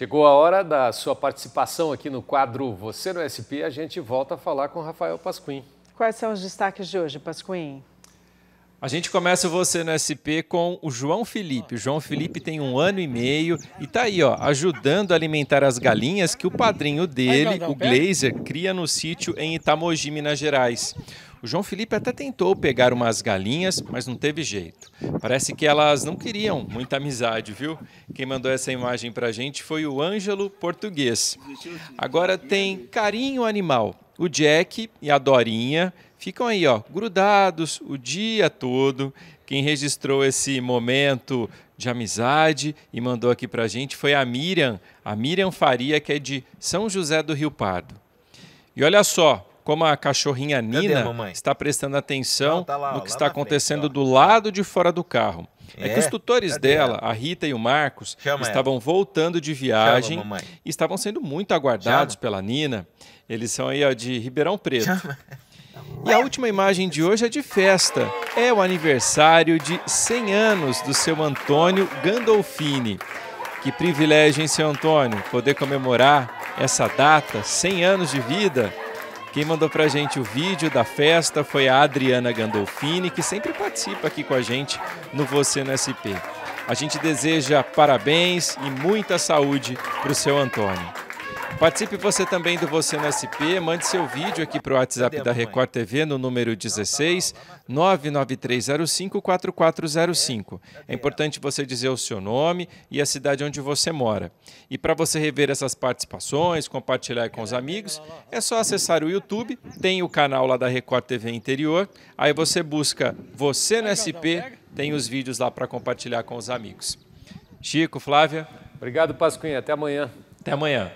Chegou a hora da sua participação aqui no quadro Você no SP. A gente volta a falar com Rafael Pasquim. Quais são os destaques de hoje, Pasquim? A gente começa o Você no SP com o João Felipe. O João Felipe tem um ano e meio e tá aí, ó, ajudando a alimentar as galinhas que o padrinho dele, o Glazer, cria no sítio em Itamogi, Minas Gerais. O João Felipe até tentou pegar umas galinhas, mas não teve jeito. Parece que elas não queriam muita amizade, viu? Quem mandou essa imagem para a gente foi o Ângelo Português. Agora tem carinho animal. O Jack e a Dorinha ficam aí, ó, grudados o dia todo. Quem registrou esse momento de amizade e mandou aqui para a gente foi a Miriam, a Miriam Faria, que é de São José do Rio Pardo. E olha só, como a cachorrinha Nina a está prestando atenção Não, tá lá, no que está acontecendo frente, do lado de fora do carro. É, é que os é? tutores Cadê dela, ela? a Rita e o Marcos, Chama estavam ela. voltando de viagem Chama, e estavam sendo muito aguardados Chama. pela Nina. Eles são aí ó, de Ribeirão Preto. E a última imagem de hoje é de festa. É o aniversário de 100 anos do seu Antônio Gandolfini. Que privilégio, hein, seu Antônio, poder comemorar essa data, 100 anos de vida. Quem mandou pra gente o vídeo da festa foi a Adriana Gandolfini, que sempre participa aqui com a gente no Você no SP. A gente deseja parabéns e muita saúde pro seu Antônio. Participe você também do Você no SP. Mande seu vídeo aqui para o WhatsApp da Record TV no número 16 99305 4405. É, é importante você dizer o seu nome e a cidade onde você mora. E para você rever essas participações, compartilhar com os amigos, é só acessar o YouTube, tem o canal lá da Record TV Interior. Aí você busca Você no SP, tem os vídeos lá para compartilhar com os amigos. Chico, Flávia. Obrigado, Pasquinha. Até amanhã. Até amanhã.